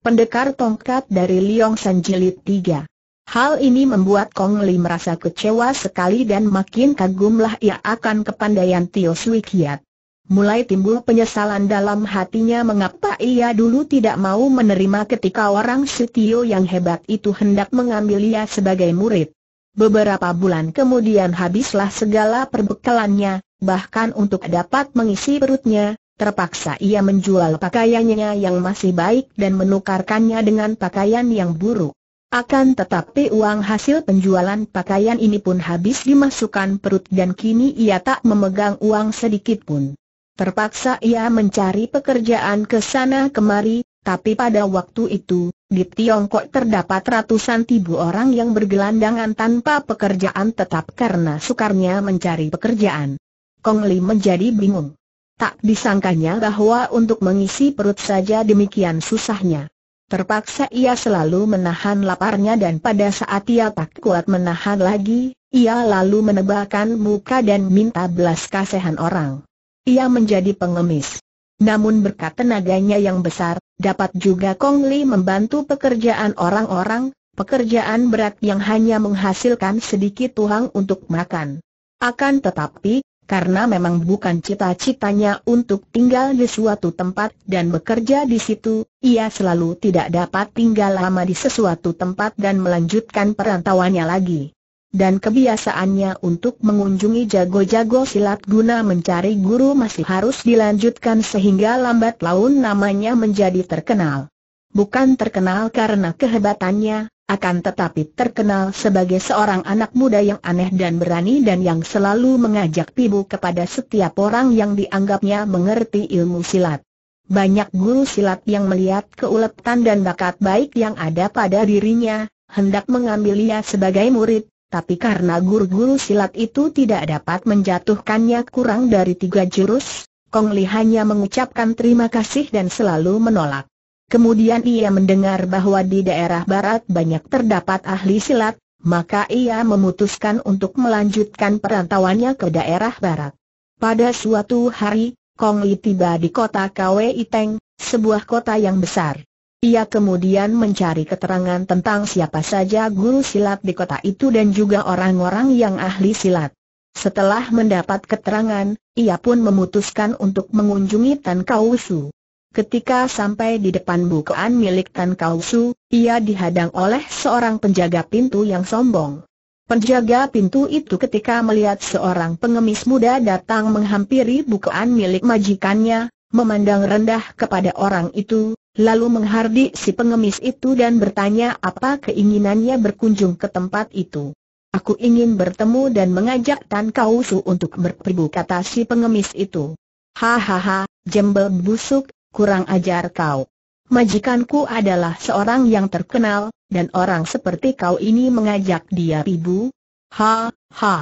Pendekar Tongkat dari Liong San Jilid 3. Hal ini membuat Kong Li merasa kecewa sekali dan makin kagumlah ia akan kepandaian Tio Sui Kiat. Mulai timbul penyesalan dalam hatinya mengapa ia dulu tidak mau menerima ketika orang Tio yang hebat itu hendak mengambil ia sebagai murid. Beberapa bulan kemudian habislah segala perbekalannya, bahkan untuk dapat mengisi perutnya, Terpaksa ia menjual pakaiannya yang masih baik dan menukarkannya dengan pakaian yang buruk. Akan tetapi uang hasil penjualan pakaian ini pun habis dimasukkan perut dan kini ia tak memegang uang sedikit pun. Terpaksa ia mencari pekerjaan ke sana kemari, tapi pada waktu itu, di Tiongkok terdapat ratusan ribu orang yang bergelandangan tanpa pekerjaan tetap karena sukarnya mencari pekerjaan. Kong Li menjadi bingung. Tak disangkanya bahwa untuk mengisi perut saja demikian susahnya. Terpaksa ia selalu menahan laparnya dan pada saat ia tak kuat menahan lagi, ia lalu menebalkan muka dan minta belas kasihan orang. Ia menjadi pengemis. Namun berkat tenaganya yang besar, dapat juga Kong Li membantu pekerjaan orang-orang, pekerjaan berat yang hanya menghasilkan sedikit tuang untuk makan. Akan tetapi, karena memang bukan cita-citanya untuk tinggal di suatu tempat dan bekerja di situ, ia selalu tidak dapat tinggal lama di sesuatu tempat dan melanjutkan perantauannya lagi. Dan kebiasaannya untuk mengunjungi jago-jago silat guna mencari guru masih harus dilanjutkan sehingga lambat laun namanya menjadi terkenal. Bukan terkenal karena kehebatannya, akan tetapi terkenal sebagai seorang anak muda yang aneh dan berani dan yang selalu mengajak pibu kepada setiap orang yang dianggapnya mengerti ilmu silat. Banyak guru silat yang melihat keuletan dan bakat baik yang ada pada dirinya, hendak mengambilnya sebagai murid, tapi karena guru-guru silat itu tidak dapat menjatuhkannya kurang dari tiga jurus, Kong Li hanya mengucapkan terima kasih dan selalu menolak. Kemudian ia mendengar bahwa di daerah barat banyak terdapat ahli silat, maka ia memutuskan untuk melanjutkan perantauannya ke daerah barat. Pada suatu hari, Kong Li tiba di kota Kwei Teng, sebuah kota yang besar. Ia kemudian mencari keterangan tentang siapa saja guru silat di kota itu dan juga orang-orang yang ahli silat. Setelah mendapat keterangan, ia pun memutuskan untuk mengunjungi Tan Kausu. Ketika sampai di depan bukaan milik Tan Kau Su, ia dihadang oleh seorang penjaga pintu yang sombong. Penjaga pintu itu ketika melihat seorang pengemis muda datang menghampiri bukaan milik majikannya, memandang rendah kepada orang itu, lalu menghardik si pengemis itu dan bertanya apa keinginannya berkunjung ke tempat itu. Aku ingin bertemu dan mengajak Tan Kau Su untuk berperibu kata si pengemis itu. Hahaha, jembel busuk, kurang ajar kau. Majikanku adalah seorang yang terkenal, dan orang seperti kau ini mengajak dia ibu. Ha, ha.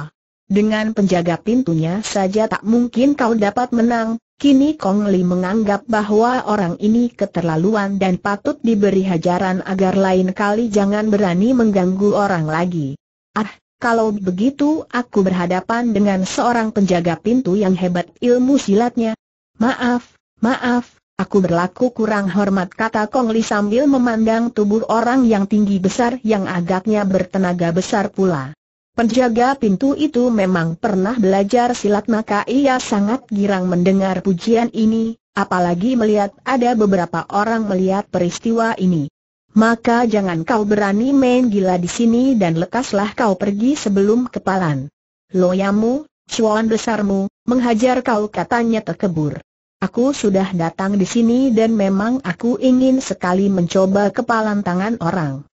Dengan penjaga pintunya saja tak mungkin kau dapat menang, Kini Kong Li menganggap bahwa orang ini keterlaluan dan patut diberi hajaran agar lain kali jangan berani mengganggu orang lagi. Ah, kalau begitu aku berhadapan dengan seorang penjaga pintu yang hebat ilmu silatnya. Maaf, maaf, Aku berlaku kurang hormat kata Kong Li sambil memandang tubuh orang yang tinggi besar yang agaknya bertenaga besar pula. Penjaga pintu itu memang pernah belajar silat maka ia sangat girang mendengar pujian ini, apalagi melihat ada beberapa orang melihat peristiwa ini. Maka jangan kau berani main gila di sini dan lekaslah kau pergi sebelum kepalan. Loyamu, cuan besarmu, menghajar kau katanya terkebur. Aku sudah datang di sini dan memang aku ingin sekali mencoba kepalan tangan orang.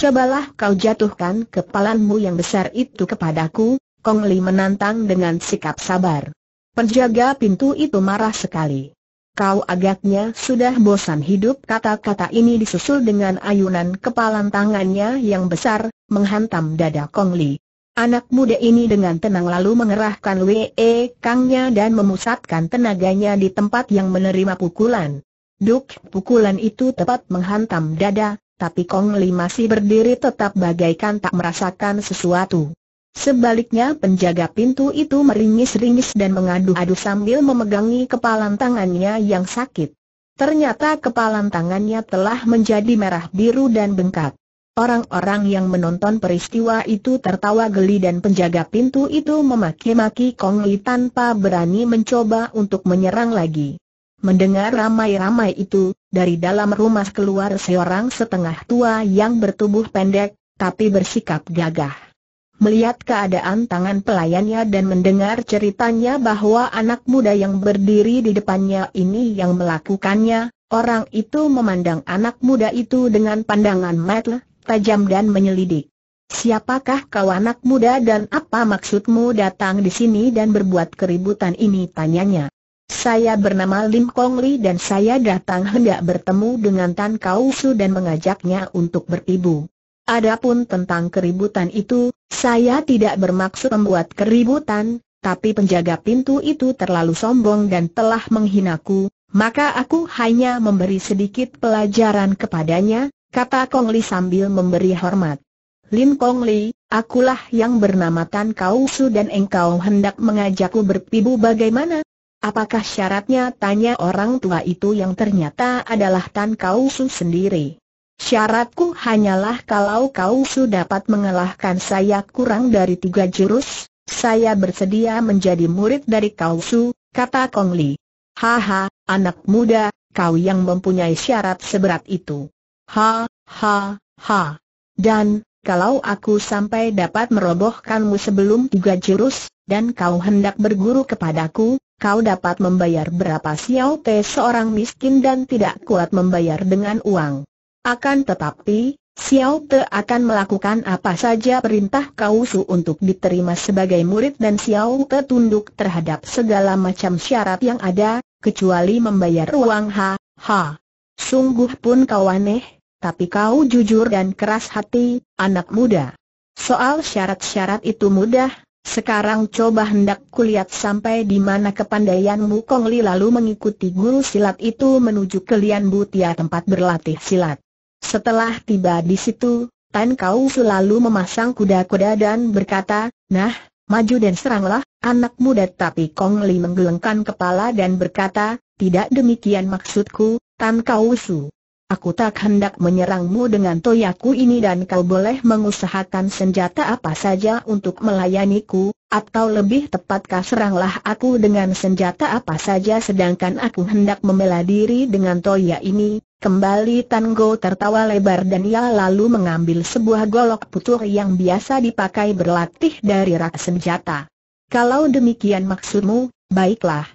Cobalah kau jatuhkan kepalanmu yang besar itu kepadaku, Kong Li menantang dengan sikap sabar. Penjaga pintu itu marah sekali. Kau agaknya sudah bosan hidup kata-kata ini disusul dengan ayunan kepalan tangannya yang besar, menghantam dada Kong Li. Anak muda ini dengan tenang lalu mengerahkan WE Kangnya dan memusatkan tenaganya di tempat yang menerima pukulan. Duk, pukulan itu tepat menghantam dada, tapi Kong Li masih berdiri tetap bagaikan tak merasakan sesuatu. Sebaliknya penjaga pintu itu meringis-ringis dan mengadu-adu sambil memegangi kepalan tangannya yang sakit. Ternyata kepalan tangannya telah menjadi merah biru dan bengkak. Orang-orang yang menonton peristiwa itu tertawa geli dan penjaga pintu itu memaki-maki Kong Li tanpa berani mencoba untuk menyerang lagi. Mendengar ramai-ramai itu, dari dalam rumah keluar seorang setengah tua yang bertubuh pendek, tapi bersikap gagah. Melihat keadaan tangan pelayannya dan mendengar ceritanya bahwa anak muda yang berdiri di depannya ini yang melakukannya, orang itu memandang anak muda itu dengan pandangan mata tajam dan menyelidik. Siapakah kau anak muda dan apa maksudmu datang di sini dan berbuat keributan ini tanyanya. Saya bernama Lim Kong Li dan saya datang hendak bertemu dengan Tan Kau Su dan mengajaknya untuk beribu. Adapun tentang keributan itu, saya tidak bermaksud membuat keributan, tapi penjaga pintu itu terlalu sombong dan telah menghinaku, maka aku hanya memberi sedikit pelajaran kepadanya, kata Kong Li sambil memberi hormat. Lin Kong Li, akulah yang bernama Tan Kau Su dan engkau hendak mengajakku berpibu bagaimana? Apakah syaratnya tanya orang tua itu yang ternyata adalah Tan Kau Su sendiri. Syaratku hanyalah kalau kau Su dapat mengalahkan saya kurang dari tiga jurus, saya bersedia menjadi murid dari kau Su, kata Kong Li. Haha, anak muda, kau yang mempunyai syarat seberat itu. Ha, ha, ha. Dan, kalau aku sampai dapat merobohkanmu sebelum tiga jurus, dan kau hendak berguru kepadaku, kau dapat membayar berapa Xiao Te seorang miskin dan tidak kuat membayar dengan uang. Akan tetapi, Xiao Te akan melakukan apa saja perintah kau su untuk diterima sebagai murid dan Xiao Te tunduk terhadap segala macam syarat yang ada, kecuali membayar uang ha, ha. Sungguh pun kau aneh, tapi kau jujur dan keras hati, anak muda. Soal syarat-syarat itu mudah, sekarang coba hendak kulihat sampai di mana kepandaianmu Kong Li lalu mengikuti guru silat itu menuju ke Lian Butia tempat berlatih silat. Setelah tiba di situ, Tan Kau selalu memasang kuda-kuda dan berkata, Nah, maju dan seranglah, anak muda tapi Kong Li menggelengkan kepala dan berkata, tidak demikian maksudku, Tan Kau Su. Aku tak hendak menyerangmu dengan toyaku ini dan kau boleh mengusahakan senjata apa saja untuk melayaniku, atau lebih tepatkah seranglah aku dengan senjata apa saja sedangkan aku hendak membela diri dengan toya ini. Kembali Tango tertawa lebar dan ia lalu mengambil sebuah golok putuh yang biasa dipakai berlatih dari rak senjata. Kalau demikian maksudmu, baiklah.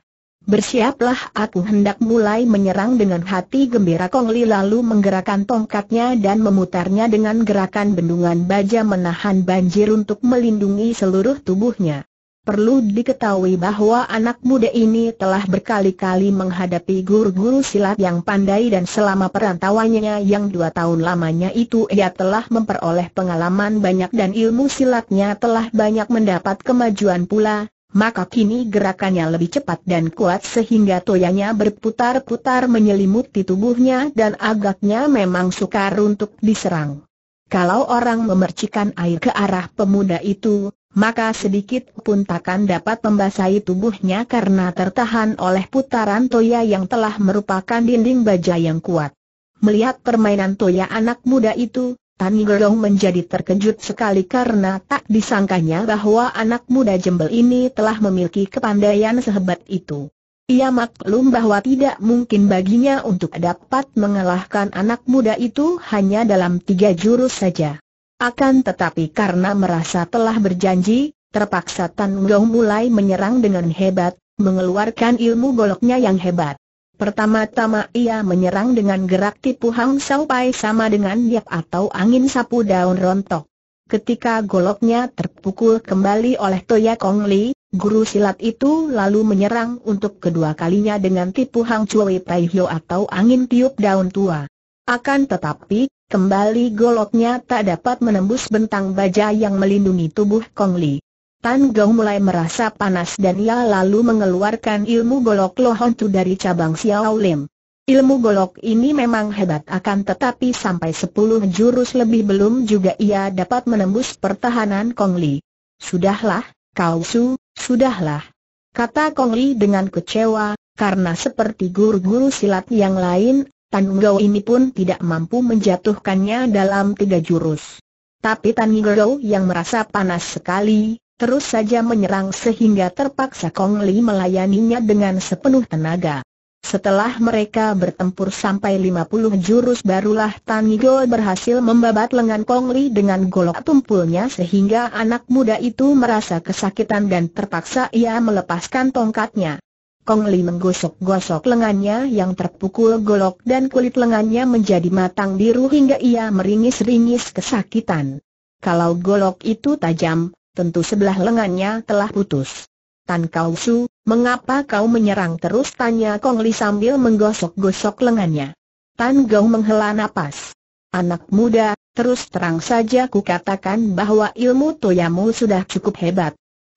Bersiaplah aku hendak mulai menyerang dengan hati gembira Kong Li lalu menggerakkan tongkatnya dan memutarnya dengan gerakan bendungan baja menahan banjir untuk melindungi seluruh tubuhnya. Perlu diketahui bahwa anak muda ini telah berkali-kali menghadapi guru-guru silat yang pandai dan selama perantauannya yang dua tahun lamanya itu ia telah memperoleh pengalaman banyak dan ilmu silatnya telah banyak mendapat kemajuan pula, maka kini gerakannya lebih cepat dan kuat sehingga toyanya berputar-putar menyelimuti tubuhnya dan agaknya memang sukar untuk diserang. Kalau orang memercikan air ke arah pemuda itu, maka sedikit pun takkan dapat membasahi tubuhnya karena tertahan oleh putaran toya yang telah merupakan dinding baja yang kuat. Melihat permainan toya anak muda itu, Tan Gerong menjadi terkejut sekali karena tak disangkanya bahwa anak muda jembel ini telah memiliki kepandaian sehebat itu. Ia maklum bahwa tidak mungkin baginya untuk dapat mengalahkan anak muda itu hanya dalam tiga jurus saja. Akan tetapi karena merasa telah berjanji, terpaksa Tan Gerong mulai menyerang dengan hebat, mengeluarkan ilmu goloknya yang hebat. Pertama-tama ia menyerang dengan gerak tipu Hang Sao sama dengan yak atau angin sapu daun rontok. Ketika goloknya terpukul kembali oleh Toya Kong Li, guru silat itu lalu menyerang untuk kedua kalinya dengan tipu Hang Chui Pai Hyo atau angin tiup daun tua. Akan tetapi, kembali goloknya tak dapat menembus bentang baja yang melindungi tubuh Kong Li. Tan Gong mulai merasa panas dan ia lalu mengeluarkan ilmu golok lohontu dari cabang Xiao Lim. Ilmu golok ini memang hebat akan tetapi sampai 10 jurus lebih belum juga ia dapat menembus pertahanan Kong Li. Sudahlah, Kau Su, sudahlah. Kata Kong Li dengan kecewa, karena seperti guru-guru silat yang lain, Tan Gou ini pun tidak mampu menjatuhkannya dalam tiga jurus. Tapi Tan Gou yang merasa panas sekali, terus saja menyerang sehingga terpaksa Kong Li melayaninya dengan sepenuh tenaga. Setelah mereka bertempur sampai 50 jurus barulah Tan Yigo berhasil membabat lengan Kong Li dengan golok tumpulnya sehingga anak muda itu merasa kesakitan dan terpaksa ia melepaskan tongkatnya. Kong Li menggosok-gosok lengannya yang terpukul golok dan kulit lengannya menjadi matang biru hingga ia meringis-ringis kesakitan. Kalau golok itu tajam, tentu sebelah lengannya telah putus. Tan Kau Su, mengapa kau menyerang terus tanya Kong Li sambil menggosok-gosok lengannya. Tan Gau menghela napas. Anak muda, terus terang saja ku katakan bahwa ilmu toyamu sudah cukup hebat.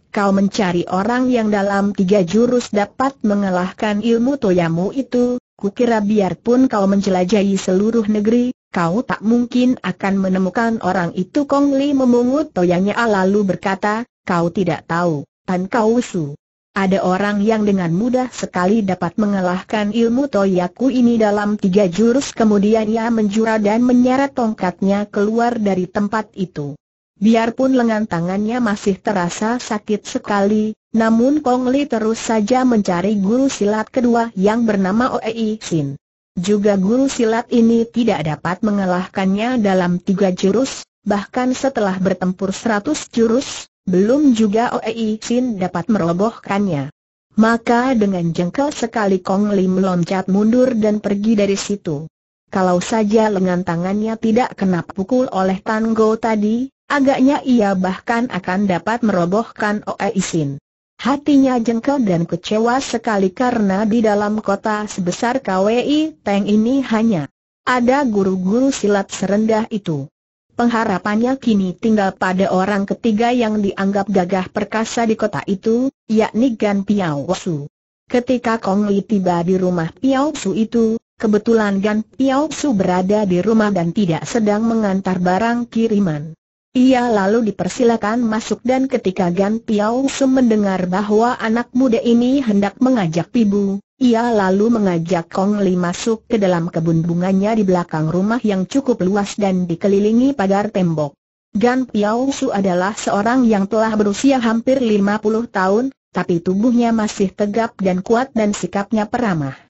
Kau mencari orang yang dalam tiga jurus dapat mengalahkan ilmu toyamu itu, kukira biarpun kau menjelajahi seluruh negeri, kau tak mungkin akan menemukan orang itu Kong Li memungut toyangnya lalu berkata, kau tidak tahu, Tan Kau Su. Ada orang yang dengan mudah sekali dapat mengalahkan ilmu toyaku ini dalam tiga jurus kemudian ia menjura dan menyeret tongkatnya keluar dari tempat itu. Biarpun lengan tangannya masih terasa sakit sekali, namun Kong Li terus saja mencari guru silat kedua yang bernama Oei Sin. Juga guru silat ini tidak dapat mengalahkannya dalam tiga jurus, bahkan setelah bertempur seratus jurus, belum juga Oei Sin dapat merobohkannya. Maka dengan jengkel sekali Kong Lim loncat mundur dan pergi dari situ. Kalau saja lengan tangannya tidak kena pukul oleh Tango tadi, agaknya ia bahkan akan dapat merobohkan Oei Sin. Hatinya jengkel dan kecewa sekali karena di dalam kota sebesar KWI Teng ini hanya ada guru-guru silat serendah itu. Pengharapannya kini tinggal pada orang ketiga yang dianggap gagah perkasa di kota itu, yakni Gan Piao Su. Ketika Kong Li tiba di rumah Piao Su itu, kebetulan Gan Piao Su berada di rumah dan tidak sedang mengantar barang kiriman. Ia lalu dipersilakan masuk dan ketika Gan Piao Su mendengar bahwa anak muda ini hendak mengajak Pibu, ia lalu mengajak Kong Li masuk ke dalam kebun bunganya di belakang rumah yang cukup luas dan dikelilingi pagar tembok. Gan Piao Su adalah seorang yang telah berusia hampir 50 tahun, tapi tubuhnya masih tegap dan kuat dan sikapnya peramah.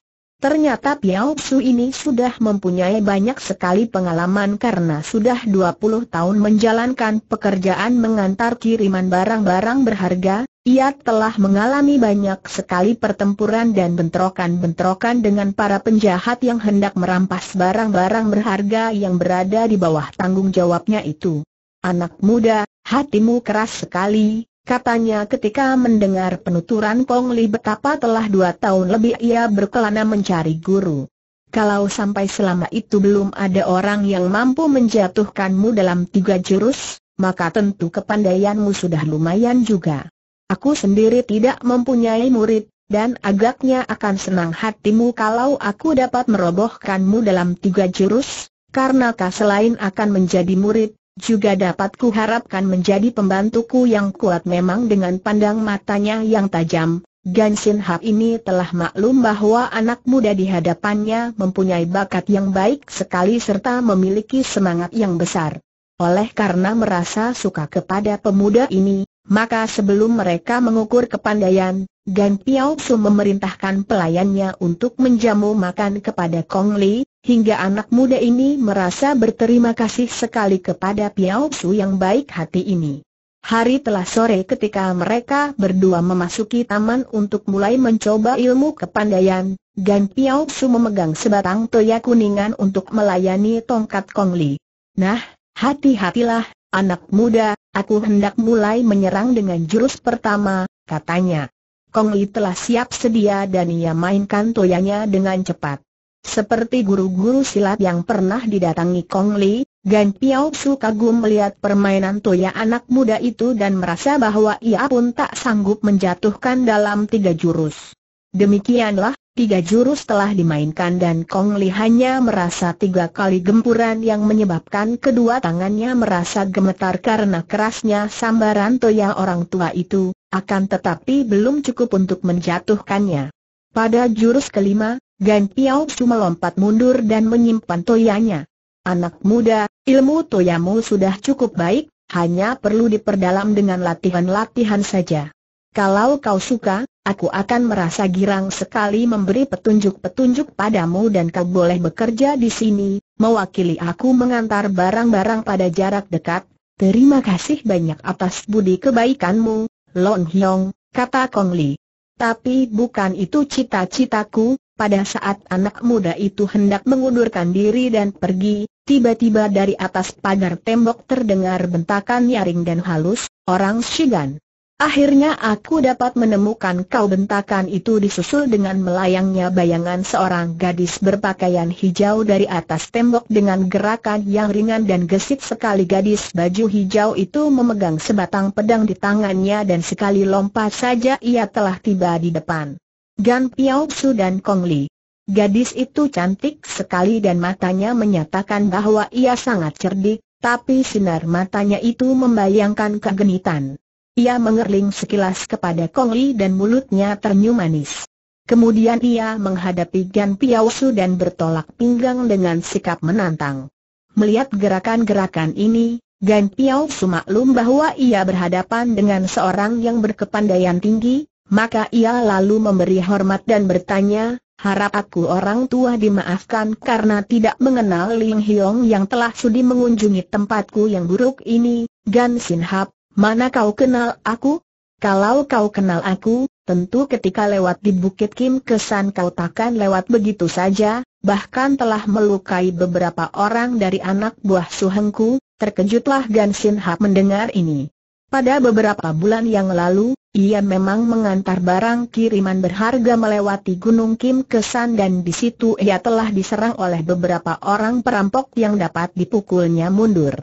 Ternyata Piao Su ini sudah mempunyai banyak sekali pengalaman karena sudah 20 tahun menjalankan pekerjaan mengantar kiriman barang-barang berharga, ia telah mengalami banyak sekali pertempuran dan bentrokan-bentrokan dengan para penjahat yang hendak merampas barang-barang berharga yang berada di bawah tanggung jawabnya itu. Anak muda, hatimu keras sekali, Katanya ketika mendengar penuturan Kong Li betapa telah dua tahun lebih ia berkelana mencari guru. Kalau sampai selama itu belum ada orang yang mampu menjatuhkanmu dalam tiga jurus, maka tentu kepandaianmu sudah lumayan juga. Aku sendiri tidak mempunyai murid, dan agaknya akan senang hatimu kalau aku dapat merobohkanmu dalam tiga jurus, karena kau selain akan menjadi murid, juga dapat kuharapkan menjadi pembantuku yang kuat memang dengan pandang matanya yang tajam. Gan Hap ini telah maklum bahwa anak muda di hadapannya mempunyai bakat yang baik sekali serta memiliki semangat yang besar. Oleh karena merasa suka kepada pemuda ini, maka sebelum mereka mengukur kepandaian, Gan Piao Su memerintahkan pelayannya untuk menjamu makan kepada Kong Li, hingga anak muda ini merasa berterima kasih sekali kepada Piao Su yang baik hati ini. Hari telah sore ketika mereka berdua memasuki taman untuk mulai mencoba ilmu kepandaian, Gan Piao Su memegang sebatang toya kuningan untuk melayani tongkat Kong Li. Nah, hati-hatilah, anak muda, aku hendak mulai menyerang dengan jurus pertama, katanya. Kong Li telah siap sedia dan ia mainkan toyanya dengan cepat. Seperti guru-guru silat yang pernah didatangi Kong Li, Gan Piao Su kagum melihat permainan toya anak muda itu dan merasa bahwa ia pun tak sanggup menjatuhkan dalam tiga jurus. Demikianlah, tiga jurus telah dimainkan dan Kong Li hanya merasa tiga kali gempuran yang menyebabkan kedua tangannya merasa gemetar karena kerasnya sambaran toya orang tua itu, akan tetapi belum cukup untuk menjatuhkannya. Pada jurus kelima, Gan Piao Su melompat mundur dan menyimpan toyanya. Anak muda, ilmu toyamu sudah cukup baik, hanya perlu diperdalam dengan latihan-latihan saja. Kalau kau suka, aku akan merasa girang sekali memberi petunjuk-petunjuk padamu dan kau boleh bekerja di sini, mewakili aku mengantar barang-barang pada jarak dekat. Terima kasih banyak atas budi kebaikanmu, Lon Hyong, kata Kong Li. Tapi bukan itu cita-citaku, pada saat anak muda itu hendak mengundurkan diri dan pergi, tiba-tiba dari atas pagar tembok terdengar bentakan nyaring dan halus, orang Shigan. Akhirnya aku dapat menemukan kau bentakan itu disusul dengan melayangnya bayangan seorang gadis berpakaian hijau dari atas tembok dengan gerakan yang ringan dan gesit sekali gadis baju hijau itu memegang sebatang pedang di tangannya dan sekali lompat saja ia telah tiba di depan. Gan Piao Su dan Kong Li. Gadis itu cantik sekali dan matanya menyatakan bahwa ia sangat cerdik, tapi sinar matanya itu membayangkan kegenitan. Ia mengerling sekilas kepada Kong Li dan mulutnya ternyum manis. Kemudian ia menghadapi Gan Piao Su dan bertolak pinggang dengan sikap menantang. Melihat gerakan-gerakan ini, Gan Piao Su maklum bahwa ia berhadapan dengan seorang yang berkepandaian tinggi, maka ia lalu memberi hormat dan bertanya, harap aku orang tua dimaafkan karena tidak mengenal Ling Hiong yang telah sudi mengunjungi tempatku yang buruk ini, Gan Sin Hap, mana kau kenal aku? Kalau kau kenal aku, tentu ketika lewat di Bukit Kim kesan kau takkan lewat begitu saja, bahkan telah melukai beberapa orang dari anak buah suhengku, terkejutlah Gan Sin Hap mendengar ini. Pada beberapa bulan yang lalu, ia memang mengantar barang kiriman berharga melewati Gunung Kim Kesan dan di situ ia telah diserang oleh beberapa orang perampok yang dapat dipukulnya mundur.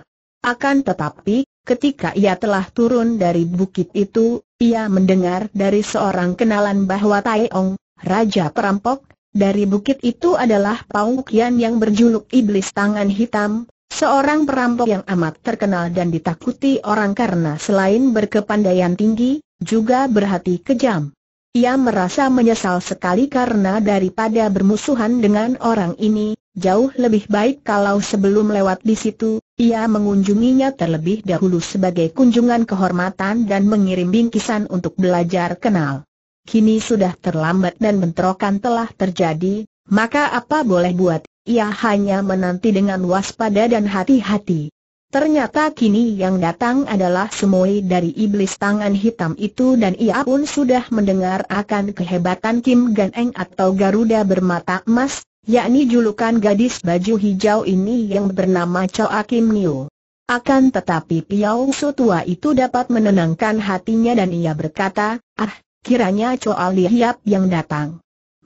Akan tetapi, ketika ia telah turun dari bukit itu, ia mendengar dari seorang kenalan bahwa Taeyong, Raja Perampok, dari bukit itu adalah Paung Kian yang berjuluk Iblis Tangan Hitam, Seorang perampok yang amat terkenal dan ditakuti orang karena selain berkepandaian tinggi, juga berhati kejam. Ia merasa menyesal sekali karena daripada bermusuhan dengan orang ini, jauh lebih baik kalau sebelum lewat di situ, ia mengunjunginya terlebih dahulu sebagai kunjungan kehormatan dan mengirim bingkisan untuk belajar kenal. Kini sudah terlambat dan bentrokan telah terjadi, maka apa boleh buat ia hanya menanti dengan waspada dan hati-hati. Ternyata kini yang datang adalah semuai dari iblis tangan hitam itu dan ia pun sudah mendengar akan kehebatan Kim Gan Eng atau Garuda bermata emas, yakni julukan gadis baju hijau ini yang bernama Choa Kim Niu. Akan tetapi Piao Su tua itu dapat menenangkan hatinya dan ia berkata, ah, kiranya Choa Yap yang datang.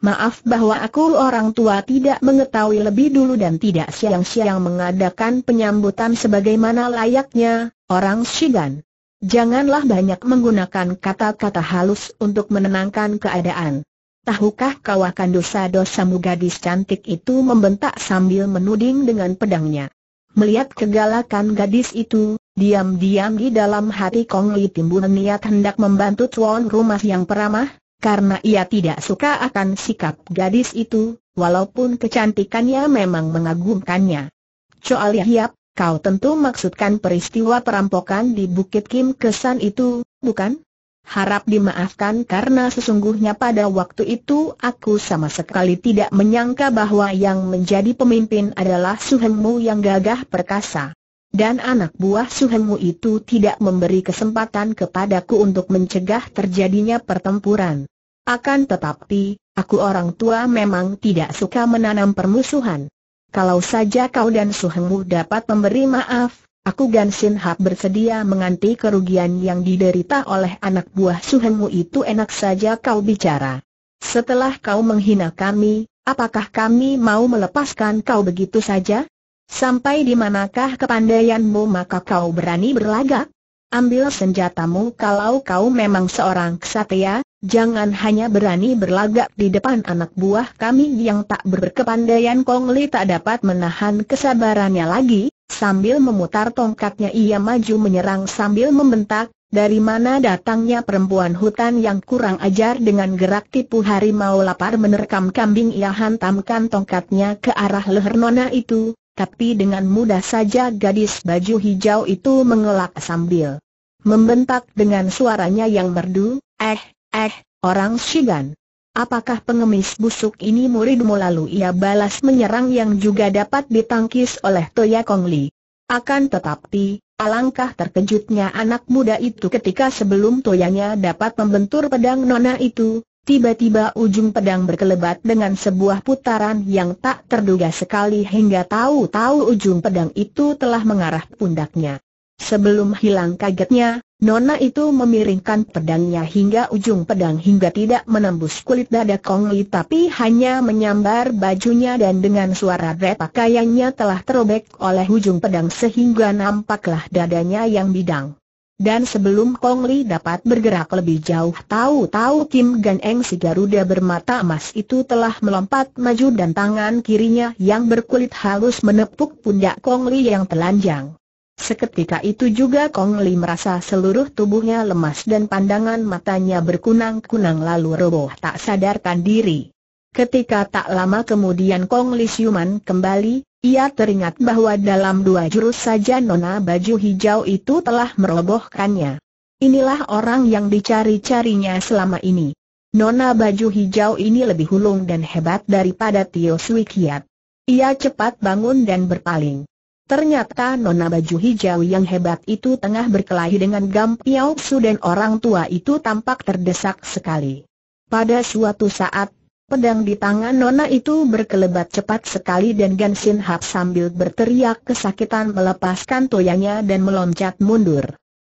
Maaf bahwa aku orang tua tidak mengetahui lebih dulu dan tidak siang-siang mengadakan penyambutan sebagaimana layaknya orang Shigan. Janganlah banyak menggunakan kata-kata halus untuk menenangkan keadaan. Tahukah kau akan dosa-dosamu dosa gadis cantik itu membentak sambil menuding dengan pedangnya. Melihat kegalakan gadis itu, diam-diam di dalam hati Kong Li timbul niat hendak membantu tuan rumah yang peramah, karena ia tidak suka akan sikap gadis itu, walaupun kecantikannya memang mengagumkannya. Soal Yahyap, kau tentu maksudkan peristiwa perampokan di Bukit Kim Kesan itu, bukan? Harap dimaafkan karena sesungguhnya pada waktu itu aku sama sekali tidak menyangka bahwa yang menjadi pemimpin adalah Suhengmu yang gagah perkasa. Dan anak buah Suhengmu itu tidak memberi kesempatan kepadaku untuk mencegah terjadinya pertempuran. Akan tetapi, aku orang tua memang tidak suka menanam permusuhan. Kalau saja kau dan Suhengmu dapat memberi maaf, aku Gan Sin Hap bersedia menganti kerugian yang diderita oleh anak buah Suhengmu itu enak saja kau bicara. Setelah kau menghina kami, apakah kami mau melepaskan kau begitu saja? Sampai di manakah kepandaianmu maka kau berani berlagak? Ambil senjatamu kalau kau memang seorang kesatria, jangan hanya berani berlagak di depan anak buah kami yang tak berkepandaian Kong Li tak dapat menahan kesabarannya lagi, sambil memutar tongkatnya ia maju menyerang sambil membentak, dari mana datangnya perempuan hutan yang kurang ajar dengan gerak tipu harimau lapar menerkam kambing ia hantamkan tongkatnya ke arah leher nona itu, tapi dengan mudah saja gadis baju hijau itu mengelak sambil membentak dengan suaranya yang merdu, eh, eh, orang Shigan. Apakah pengemis busuk ini muridmu lalu ia balas menyerang yang juga dapat ditangkis oleh Toya Kongli. Akan tetapi, alangkah terkejutnya anak muda itu ketika sebelum Toyanya dapat membentur pedang nona itu, Tiba-tiba ujung pedang berkelebat dengan sebuah putaran yang tak terduga sekali hingga tahu-tahu ujung pedang itu telah mengarah pundaknya. Sebelum hilang kagetnya, Nona itu memiringkan pedangnya hingga ujung pedang hingga tidak menembus kulit dada Kong Li tapi hanya menyambar bajunya dan dengan suara red pakaiannya telah terobek oleh ujung pedang sehingga nampaklah dadanya yang bidang. Dan sebelum Kong Li dapat bergerak lebih jauh tahu-tahu Kim Gan Eng si Garuda bermata emas itu telah melompat maju dan tangan kirinya yang berkulit halus menepuk pundak Kong Li yang telanjang. Seketika itu juga Kong Li merasa seluruh tubuhnya lemas dan pandangan matanya berkunang-kunang lalu roboh tak sadarkan diri. Ketika tak lama kemudian Kong Li Siuman kembali, ia teringat bahwa dalam dua jurus saja nona baju hijau itu telah merobohkannya. Inilah orang yang dicari-carinya selama ini. Nona baju hijau ini lebih hulung dan hebat daripada Tio Sui Kiat. Ia cepat bangun dan berpaling. Ternyata nona baju hijau yang hebat itu tengah berkelahi dengan Gam Piao Su dan orang tua itu tampak terdesak sekali. Pada suatu saat, Pedang di tangan Nona itu berkelebat cepat sekali dan Gan Sin Hap sambil berteriak kesakitan melepaskan toyanya dan meloncat mundur.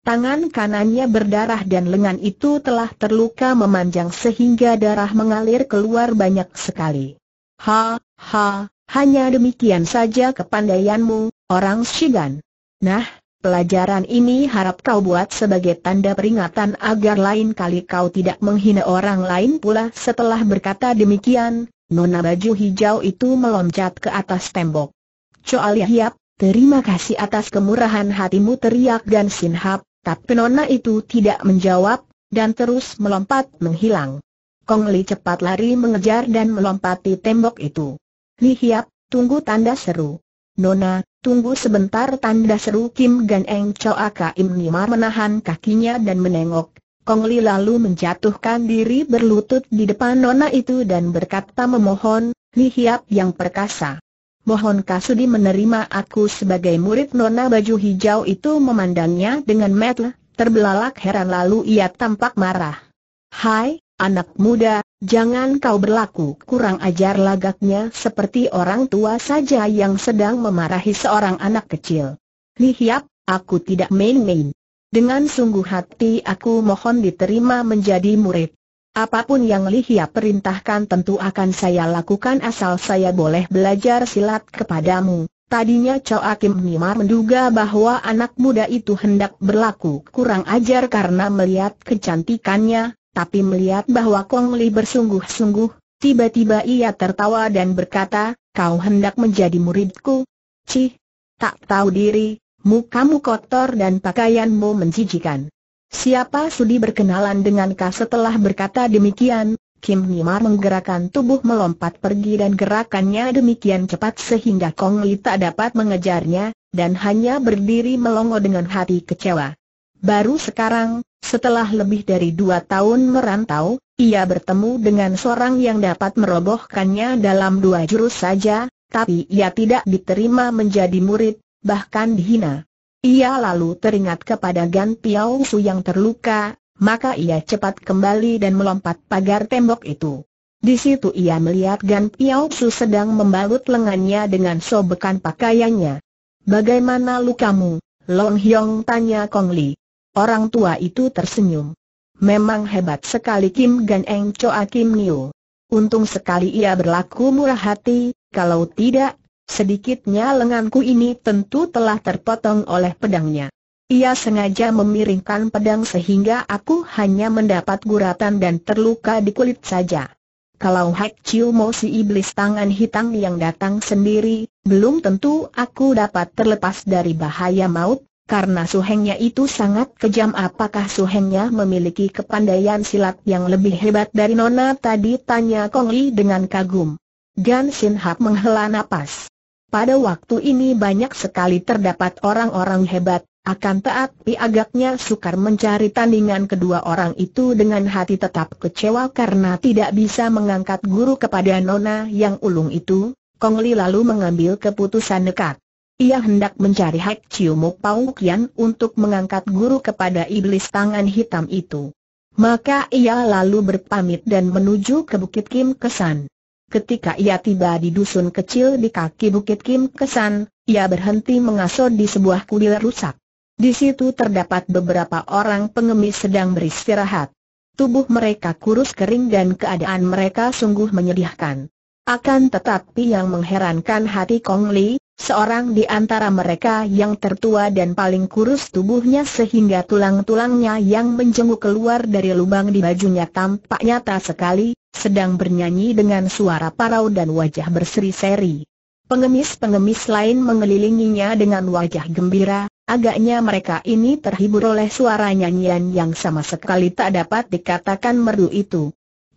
Tangan kanannya berdarah dan lengan itu telah terluka memanjang sehingga darah mengalir keluar banyak sekali. Ha, ha, hanya demikian saja kepandaianmu, orang Shigan. Nah, Pelajaran ini harap kau buat sebagai tanda peringatan agar lain kali kau tidak menghina orang lain pula Setelah berkata demikian, nona baju hijau itu meloncat ke atas tembok Choal Hiap, terima kasih atas kemurahan hatimu teriak Gan sinhap. Tapi nona itu tidak menjawab, dan terus melompat menghilang Kong Li cepat lari mengejar dan melompati tembok itu Li Hiap, tunggu tanda seru Nona, Tunggu sebentar tanda seru Kim Gan Eng Aka Im Nimar menahan kakinya dan menengok. Kong Li lalu menjatuhkan diri berlutut di depan nona itu dan berkata memohon, Li Hiap yang perkasa. Mohon Kasudi menerima aku sebagai murid nona baju hijau itu memandangnya dengan metel, terbelalak heran lalu ia tampak marah. Hai, Anak muda, jangan kau berlaku kurang ajar lagaknya seperti orang tua saja yang sedang memarahi seorang anak kecil. Lihiap, aku tidak main-main. Dengan sungguh hati aku mohon diterima menjadi murid. Apapun yang Lihia perintahkan tentu akan saya lakukan asal saya boleh belajar silat kepadamu. Tadinya Chow Akim Nimar menduga bahwa anak muda itu hendak berlaku kurang ajar karena melihat kecantikannya, tapi melihat bahwa Kong Li bersungguh-sungguh, tiba-tiba ia tertawa dan berkata, kau hendak menjadi muridku? Cih, tak tahu diri, mukamu kotor dan pakaianmu menjijikan. Siapa sudi berkenalan dengan kau setelah berkata demikian? Kim Nimar menggerakkan tubuh melompat pergi dan gerakannya demikian cepat sehingga Kong Li tak dapat mengejarnya, dan hanya berdiri melongo dengan hati kecewa. Baru sekarang, setelah lebih dari dua tahun merantau, ia bertemu dengan seorang yang dapat merobohkannya dalam dua jurus saja, tapi ia tidak diterima menjadi murid, bahkan dihina. Ia lalu teringat kepada Gan Piao Su yang terluka, maka ia cepat kembali dan melompat pagar tembok itu. Di situ ia melihat Gan Piao Su sedang membalut lengannya dengan sobekan pakaiannya. Bagaimana lukamu? Long Hyong tanya Kong Li. Orang tua itu tersenyum. Memang hebat sekali Kim Gan Eng Choa Kim Niu. Untung sekali ia berlaku murah hati, kalau tidak, sedikitnya lenganku ini tentu telah terpotong oleh pedangnya. Ia sengaja memiringkan pedang sehingga aku hanya mendapat guratan dan terluka di kulit saja. Kalau Hak Chiu Mo si iblis tangan hitam yang datang sendiri, belum tentu aku dapat terlepas dari bahaya maut, karena suhengnya itu sangat kejam apakah suhengnya memiliki kepandaian silat yang lebih hebat dari Nona tadi tanya Kong Li dengan kagum. Gan Sin Hap menghela napas. Pada waktu ini banyak sekali terdapat orang-orang hebat, akan tetapi agaknya sukar mencari tandingan kedua orang itu dengan hati tetap kecewa karena tidak bisa mengangkat guru kepada Nona yang ulung itu, Kong Li lalu mengambil keputusan dekat. Ia hendak mencari Hek Ciumu Paukian untuk mengangkat guru kepada iblis tangan hitam itu. Maka ia lalu berpamit dan menuju ke Bukit Kim Kesan. Ketika ia tiba di dusun kecil di kaki Bukit Kim Kesan, ia berhenti mengasuh di sebuah kuil rusak. Di situ terdapat beberapa orang pengemis sedang beristirahat. Tubuh mereka kurus kering dan keadaan mereka sungguh menyedihkan. Akan tetapi yang mengherankan hati Kong Li, Seorang di antara mereka yang tertua dan paling kurus tubuhnya sehingga tulang-tulangnya yang menjenguk keluar dari lubang di bajunya tampak nyata sekali, sedang bernyanyi dengan suara parau dan wajah berseri-seri. Pengemis-pengemis lain mengelilinginya dengan wajah gembira, agaknya mereka ini terhibur oleh suara nyanyian yang sama sekali tak dapat dikatakan merdu itu.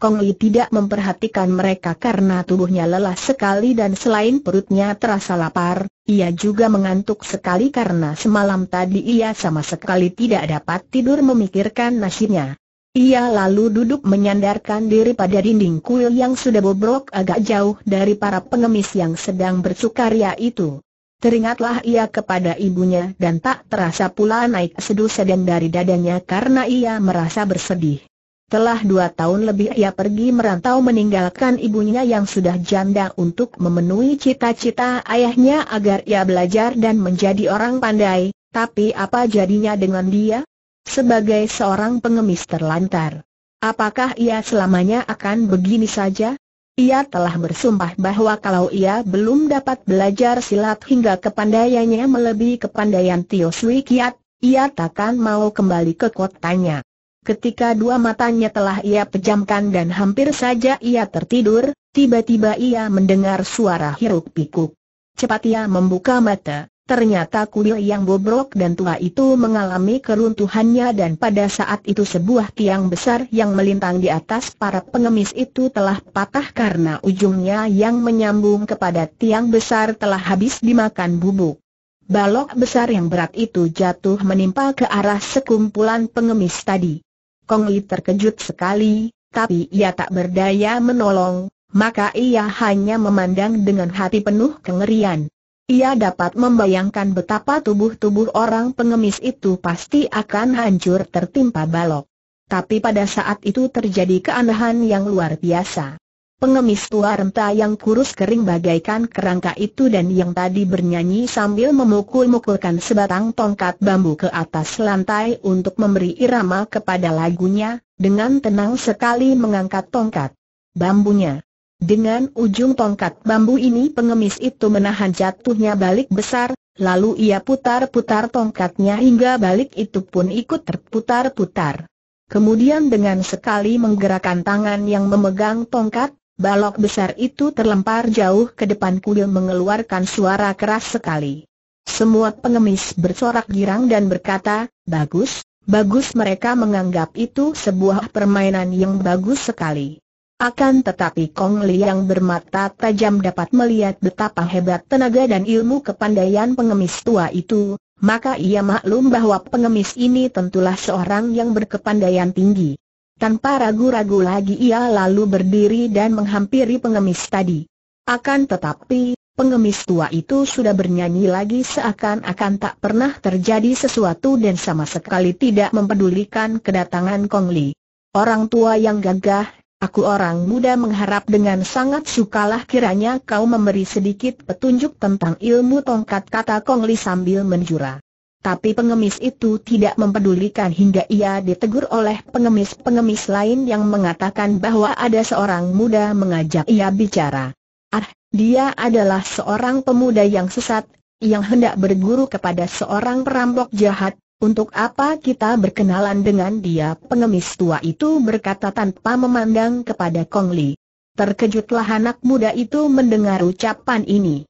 Kong Li tidak memperhatikan mereka karena tubuhnya lelah sekali dan selain perutnya terasa lapar, ia juga mengantuk sekali karena semalam tadi ia sama sekali tidak dapat tidur memikirkan nasibnya. Ia lalu duduk menyandarkan diri pada dinding kuil yang sudah bobrok agak jauh dari para pengemis yang sedang bersukaria itu. Teringatlah ia kepada ibunya dan tak terasa pula naik sedu sedang dari dadanya karena ia merasa bersedih. Telah dua tahun lebih ia pergi merantau meninggalkan ibunya yang sudah janda untuk memenuhi cita-cita ayahnya agar ia belajar dan menjadi orang pandai, tapi apa jadinya dengan dia? Sebagai seorang pengemis terlantar, apakah ia selamanya akan begini saja? Ia telah bersumpah bahwa kalau ia belum dapat belajar silat hingga kepandaiannya melebihi kepandaian Tio Sui Kiat, ia takkan mau kembali ke kotanya. Ketika dua matanya telah ia pejamkan dan hampir saja ia tertidur, tiba-tiba ia mendengar suara hiruk pikuk. Cepat ia membuka mata, ternyata kuil yang bobrok dan tua itu mengalami keruntuhannya dan pada saat itu sebuah tiang besar yang melintang di atas para pengemis itu telah patah karena ujungnya yang menyambung kepada tiang besar telah habis dimakan bubuk. Balok besar yang berat itu jatuh menimpa ke arah sekumpulan pengemis tadi. Kong Li terkejut sekali, tapi ia tak berdaya menolong, maka ia hanya memandang dengan hati penuh kengerian. Ia dapat membayangkan betapa tubuh-tubuh orang pengemis itu pasti akan hancur tertimpa balok. Tapi pada saat itu terjadi keanehan yang luar biasa. Pengemis tua renta yang kurus kering bagaikan kerangka itu dan yang tadi bernyanyi sambil memukul-mukulkan sebatang tongkat bambu ke atas lantai untuk memberi irama kepada lagunya, dengan tenang sekali mengangkat tongkat bambunya. Dengan ujung tongkat bambu ini pengemis itu menahan jatuhnya balik besar, lalu ia putar-putar tongkatnya hingga balik itu pun ikut terputar-putar. Kemudian dengan sekali menggerakkan tangan yang memegang tongkat, Balok besar itu terlempar jauh ke depan kuil mengeluarkan suara keras sekali. Semua pengemis bersorak girang dan berkata, bagus, bagus mereka menganggap itu sebuah permainan yang bagus sekali. Akan tetapi Kong Li yang bermata tajam dapat melihat betapa hebat tenaga dan ilmu kepandaian pengemis tua itu, maka ia maklum bahwa pengemis ini tentulah seorang yang berkepandaian tinggi. Tanpa ragu-ragu lagi ia lalu berdiri dan menghampiri pengemis tadi. Akan tetapi, pengemis tua itu sudah bernyanyi lagi seakan-akan tak pernah terjadi sesuatu dan sama sekali tidak mempedulikan kedatangan Kong Li. Orang tua yang gagah, aku orang muda mengharap dengan sangat sukalah kiranya kau memberi sedikit petunjuk tentang ilmu tongkat kata Kong Li sambil menjura. Tapi pengemis itu tidak mempedulikan hingga ia ditegur oleh pengemis-pengemis lain yang mengatakan bahwa ada seorang muda mengajak ia bicara. Ah, dia adalah seorang pemuda yang sesat, yang hendak berguru kepada seorang perampok jahat, untuk apa kita berkenalan dengan dia? Pengemis tua itu berkata tanpa memandang kepada Kong Li. Terkejutlah anak muda itu mendengar ucapan ini.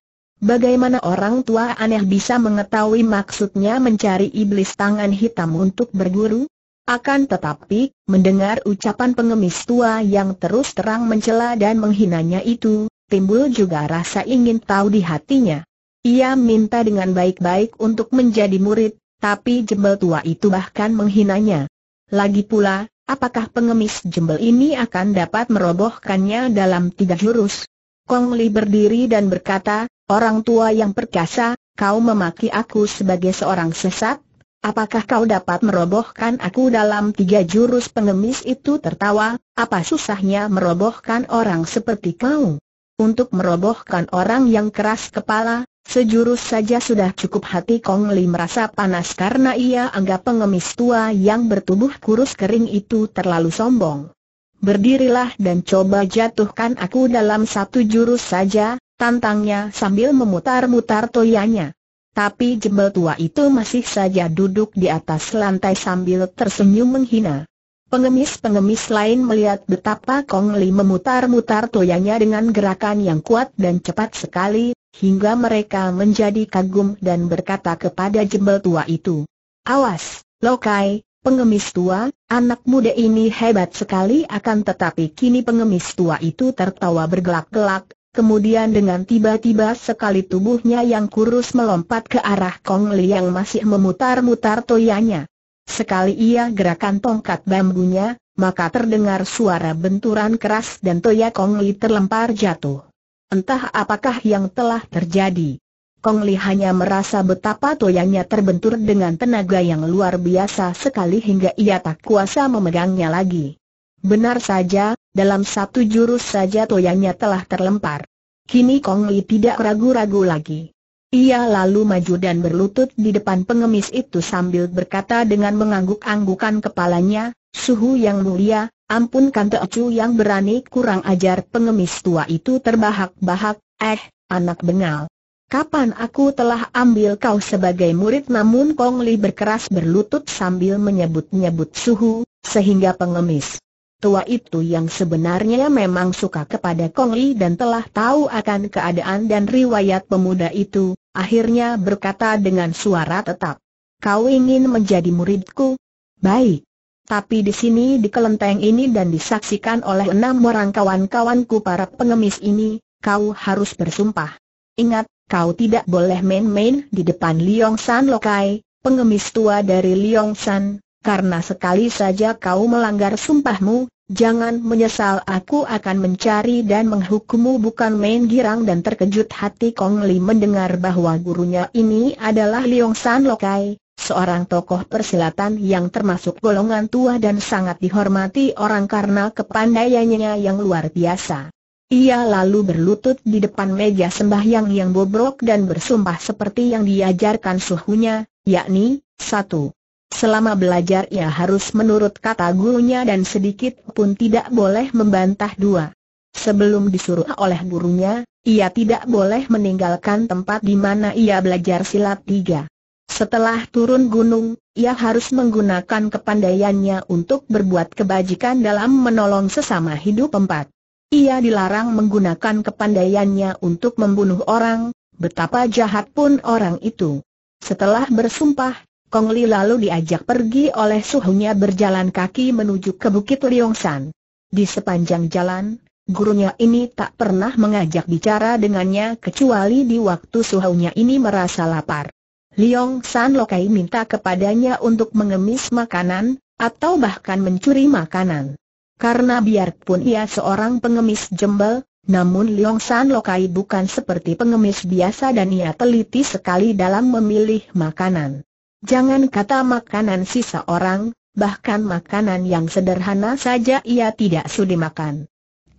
Bagaimana orang tua aneh bisa mengetahui maksudnya mencari iblis tangan hitam untuk berguru? Akan tetapi, mendengar ucapan pengemis tua yang terus terang mencela dan menghinanya itu, timbul juga rasa ingin tahu di hatinya. Ia minta dengan baik-baik untuk menjadi murid, tapi jembel tua itu bahkan menghinanya. Lagi pula, apakah pengemis jembel ini akan dapat merobohkannya dalam tiga jurus? Kong Li berdiri dan berkata, Orang tua yang perkasa, kau memaki aku sebagai seorang sesat? Apakah kau dapat merobohkan aku dalam tiga jurus pengemis itu tertawa, apa susahnya merobohkan orang seperti kau? Untuk merobohkan orang yang keras kepala, sejurus saja sudah cukup hati Kong Li merasa panas karena ia anggap pengemis tua yang bertubuh kurus kering itu terlalu sombong. Berdirilah dan coba jatuhkan aku dalam satu jurus saja, Tantangnya sambil memutar-mutar toyanya. Tapi jembel tua itu masih saja duduk di atas lantai sambil tersenyum menghina. Pengemis-pengemis lain melihat betapa Kong Li memutar-mutar toyanya dengan gerakan yang kuat dan cepat sekali, hingga mereka menjadi kagum dan berkata kepada jembel tua itu, Awas, Lokai, pengemis tua, anak muda ini hebat sekali akan tetapi kini pengemis tua itu tertawa bergelak-gelak, Kemudian dengan tiba-tiba sekali tubuhnya yang kurus melompat ke arah Kong Li yang masih memutar-mutar toyanya. Sekali ia gerakan tongkat bambunya, maka terdengar suara benturan keras dan toya Kong Li terlempar jatuh. Entah apakah yang telah terjadi. Kong Li hanya merasa betapa toyanya terbentur dengan tenaga yang luar biasa sekali hingga ia tak kuasa memegangnya lagi. Benar saja, dalam satu jurus saja toyangnya telah terlempar. Kini Kong Li tidak ragu-ragu lagi. Ia lalu maju dan berlutut di depan pengemis itu sambil berkata dengan mengangguk-anggukan kepalanya, Suhu yang mulia, ampunkan Teocu yang berani kurang ajar pengemis tua itu terbahak-bahak, eh, anak bengal. Kapan aku telah ambil kau sebagai murid namun Kong Li berkeras berlutut sambil menyebut-nyebut Suhu, sehingga pengemis tua itu yang sebenarnya memang suka kepada Kong Li dan telah tahu akan keadaan dan riwayat pemuda itu, akhirnya berkata dengan suara tetap, Kau ingin menjadi muridku? Baik. Tapi di sini di kelenteng ini dan disaksikan oleh enam orang kawan-kawanku para pengemis ini, kau harus bersumpah. Ingat, kau tidak boleh main-main di depan Liong San Lokai, pengemis tua dari Liong San, karena sekali saja kau melanggar sumpahmu, jangan menyesal aku akan mencari dan menghukummu bukan main girang dan terkejut hati Kong Li mendengar bahwa gurunya ini adalah Leong San Lokai, seorang tokoh persilatan yang termasuk golongan tua dan sangat dihormati orang karena kepandaiannya yang luar biasa. Ia lalu berlutut di depan meja sembahyang yang bobrok dan bersumpah seperti yang diajarkan suhunya, yakni, satu, Selama belajar ia harus menurut kata gurunya dan sedikit pun tidak boleh membantah dua. Sebelum disuruh oleh gurunya, ia tidak boleh meninggalkan tempat di mana ia belajar silat tiga. Setelah turun gunung, ia harus menggunakan kepandaiannya untuk berbuat kebajikan dalam menolong sesama hidup empat. Ia dilarang menggunakan kepandaiannya untuk membunuh orang, betapa jahat pun orang itu. Setelah bersumpah, Kong Li lalu diajak pergi oleh suhunya berjalan kaki menuju ke Bukit Liongsan. Di sepanjang jalan, gurunya ini tak pernah mengajak bicara dengannya kecuali di waktu suhunya ini merasa lapar. Liong San Lokai minta kepadanya untuk mengemis makanan, atau bahkan mencuri makanan. Karena biarpun ia seorang pengemis jembel, namun Liong San Lokai bukan seperti pengemis biasa dan ia teliti sekali dalam memilih makanan. Jangan kata makanan sisa orang, bahkan makanan yang sederhana saja ia tidak sudi makan.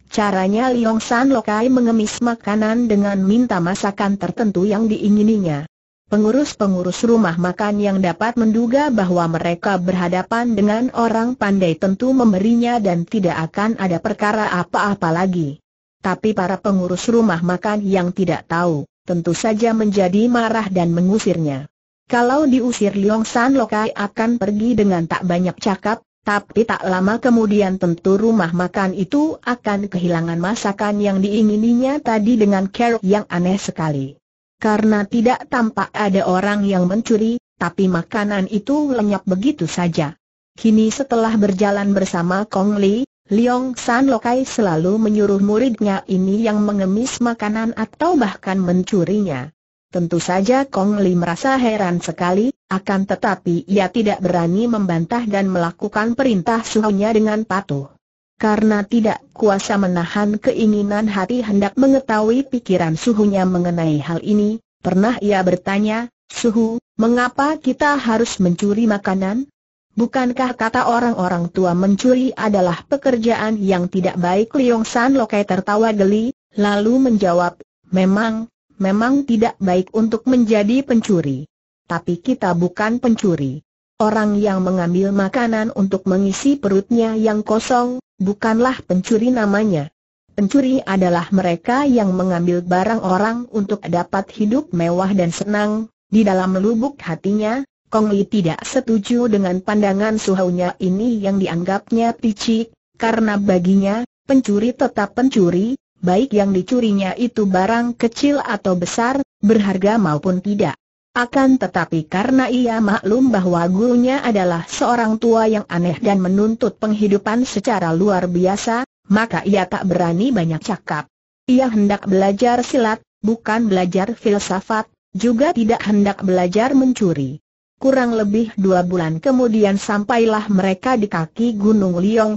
Caranya Liong San Lokai mengemis makanan dengan minta masakan tertentu yang diingininya. Pengurus-pengurus rumah makan yang dapat menduga bahwa mereka berhadapan dengan orang pandai tentu memberinya dan tidak akan ada perkara apa-apa lagi. Tapi para pengurus rumah makan yang tidak tahu, tentu saja menjadi marah dan mengusirnya. Kalau diusir Liong San Lokai akan pergi dengan tak banyak cakap, tapi tak lama kemudian tentu rumah makan itu akan kehilangan masakan yang diingininya tadi dengan kerok yang aneh sekali. Karena tidak tampak ada orang yang mencuri, tapi makanan itu lenyap begitu saja. Kini setelah berjalan bersama Kong Li, Liong San Lokai selalu menyuruh muridnya ini yang mengemis makanan atau bahkan mencurinya. Tentu saja Kong Li merasa heran sekali, akan tetapi ia tidak berani membantah dan melakukan perintah suhunya dengan patuh. Karena tidak kuasa menahan keinginan hati hendak mengetahui pikiran suhunya mengenai hal ini, pernah ia bertanya, Suhu, mengapa kita harus mencuri makanan? Bukankah kata orang-orang tua mencuri adalah pekerjaan yang tidak baik? Liong San Lokai tertawa geli, lalu menjawab, memang, memang tidak baik untuk menjadi pencuri. Tapi kita bukan pencuri. Orang yang mengambil makanan untuk mengisi perutnya yang kosong, bukanlah pencuri namanya. Pencuri adalah mereka yang mengambil barang orang untuk dapat hidup mewah dan senang, di dalam lubuk hatinya, Kong Li tidak setuju dengan pandangan suhunya ini yang dianggapnya picik, karena baginya, pencuri tetap pencuri, baik yang dicurinya itu barang kecil atau besar, berharga maupun tidak. Akan tetapi karena ia maklum bahwa gurunya adalah seorang tua yang aneh dan menuntut penghidupan secara luar biasa, maka ia tak berani banyak cakap. Ia hendak belajar silat, bukan belajar filsafat, juga tidak hendak belajar mencuri. Kurang lebih dua bulan kemudian sampailah mereka di kaki Gunung Liong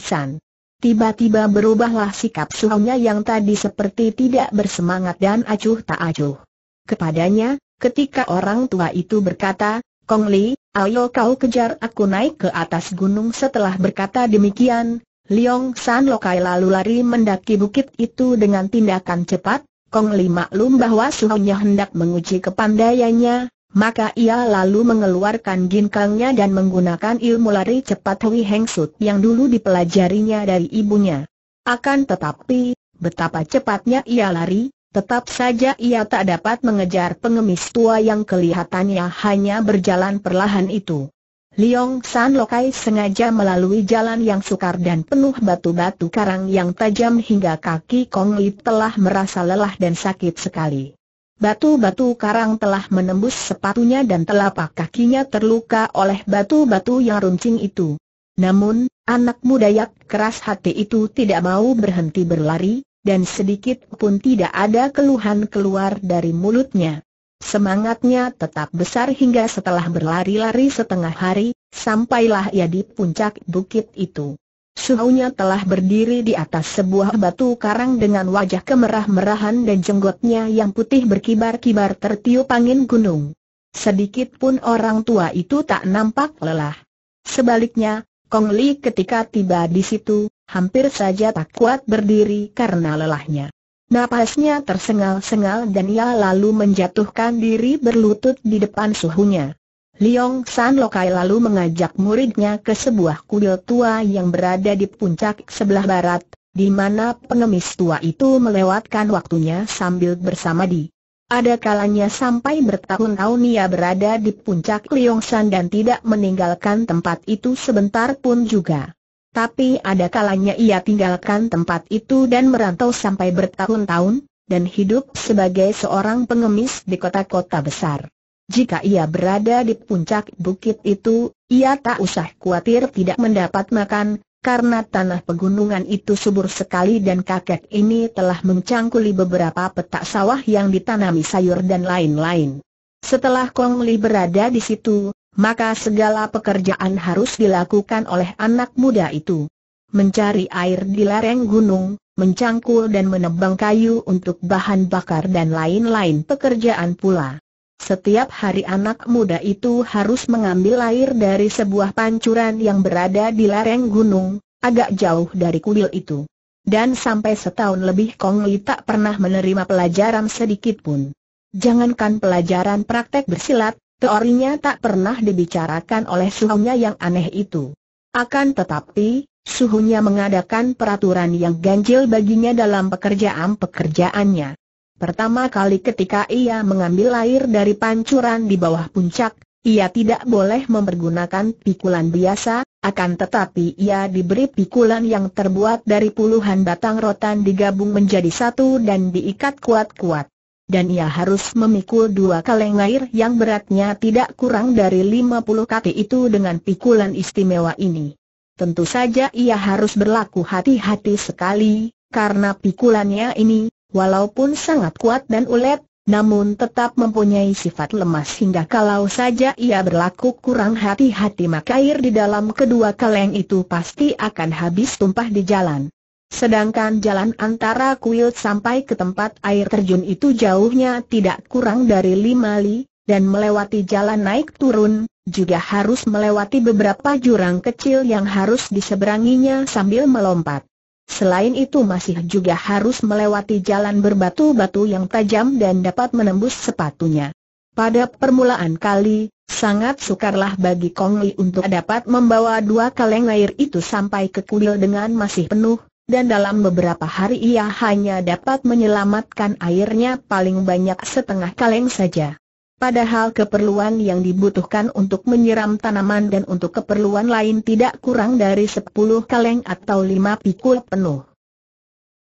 Tiba-tiba berubahlah sikap suhunya yang tadi seperti tidak bersemangat dan acuh tak acuh. Kepadanya, ketika orang tua itu berkata, Kong Li, ayo kau kejar aku naik ke atas gunung setelah berkata demikian, Liong San Lokai lalu lari mendaki bukit itu dengan tindakan cepat, Kong Li maklum bahwa suhunya hendak menguji kepandaiannya, maka ia lalu mengeluarkan ginkangnya dan menggunakan ilmu lari cepat Hui Heng Sut yang dulu dipelajarinya dari ibunya. Akan tetapi, betapa cepatnya ia lari, tetap saja ia tak dapat mengejar pengemis tua yang kelihatannya hanya berjalan perlahan itu. Liong San Lokai sengaja melalui jalan yang sukar dan penuh batu-batu karang yang tajam hingga kaki Kong Li telah merasa lelah dan sakit sekali. Batu-batu karang telah menembus sepatunya dan telapak kakinya terluka oleh batu-batu yang runcing itu. Namun, anak muda yang keras hati itu tidak mau berhenti berlari, dan sedikit pun tidak ada keluhan keluar dari mulutnya. Semangatnya tetap besar hingga setelah berlari-lari setengah hari, sampailah ia di puncak bukit itu. Suhunya telah berdiri di atas sebuah batu karang dengan wajah kemerah-merahan dan jenggotnya yang putih berkibar-kibar tertiup angin gunung. Sedikit pun orang tua itu tak nampak lelah. Sebaliknya, Kong Li ketika tiba di situ, hampir saja tak kuat berdiri karena lelahnya. Napasnya tersengal-sengal dan ia lalu menjatuhkan diri berlutut di depan suhunya. Liong San Lokai lalu mengajak muridnya ke sebuah kuil tua yang berada di puncak sebelah barat, di mana pengemis tua itu melewatkan waktunya sambil bersama di. Ada kalanya sampai bertahun-tahun ia berada di puncak Liong San dan tidak meninggalkan tempat itu sebentar pun juga. Tapi ada kalanya ia tinggalkan tempat itu dan merantau sampai bertahun-tahun, dan hidup sebagai seorang pengemis di kota-kota besar. Jika ia berada di puncak bukit itu, ia tak usah khawatir tidak mendapat makan, karena tanah pegunungan itu subur sekali dan kakek ini telah mencangkuli beberapa petak sawah yang ditanami sayur dan lain-lain. Setelah Kong Li berada di situ, maka segala pekerjaan harus dilakukan oleh anak muda itu. Mencari air di lereng gunung, mencangkul dan menebang kayu untuk bahan bakar dan lain-lain pekerjaan pula. Setiap hari anak muda itu harus mengambil air dari sebuah pancuran yang berada di lereng gunung, agak jauh dari kuil itu. Dan sampai setahun lebih Kong Li tak pernah menerima pelajaran sedikit pun. Jangankan pelajaran praktek bersilat, teorinya tak pernah dibicarakan oleh suhunya yang aneh itu. Akan tetapi, suhunya mengadakan peraturan yang ganjil baginya dalam pekerjaan-pekerjaannya. Pertama kali ketika ia mengambil air dari pancuran di bawah puncak, ia tidak boleh mempergunakan pikulan biasa, akan tetapi ia diberi pikulan yang terbuat dari puluhan batang rotan digabung menjadi satu dan diikat kuat-kuat. Dan ia harus memikul dua kaleng air yang beratnya tidak kurang dari 50 kaki itu dengan pikulan istimewa ini. Tentu saja ia harus berlaku hati-hati sekali, karena pikulannya ini, Walaupun sangat kuat dan ulet, namun tetap mempunyai sifat lemas hingga kalau saja ia berlaku kurang hati-hati maka air di dalam kedua kaleng itu pasti akan habis tumpah di jalan. Sedangkan jalan antara kuil sampai ke tempat air terjun itu jauhnya tidak kurang dari lima li, dan melewati jalan naik turun, juga harus melewati beberapa jurang kecil yang harus diseberanginya sambil melompat. Selain itu masih juga harus melewati jalan berbatu-batu yang tajam dan dapat menembus sepatunya. Pada permulaan kali, sangat sukarlah bagi Kong Li untuk dapat membawa dua kaleng air itu sampai ke kuil dengan masih penuh, dan dalam beberapa hari ia hanya dapat menyelamatkan airnya paling banyak setengah kaleng saja. Padahal keperluan yang dibutuhkan untuk menyiram tanaman dan untuk keperluan lain tidak kurang dari 10 kaleng atau 5 pikul penuh.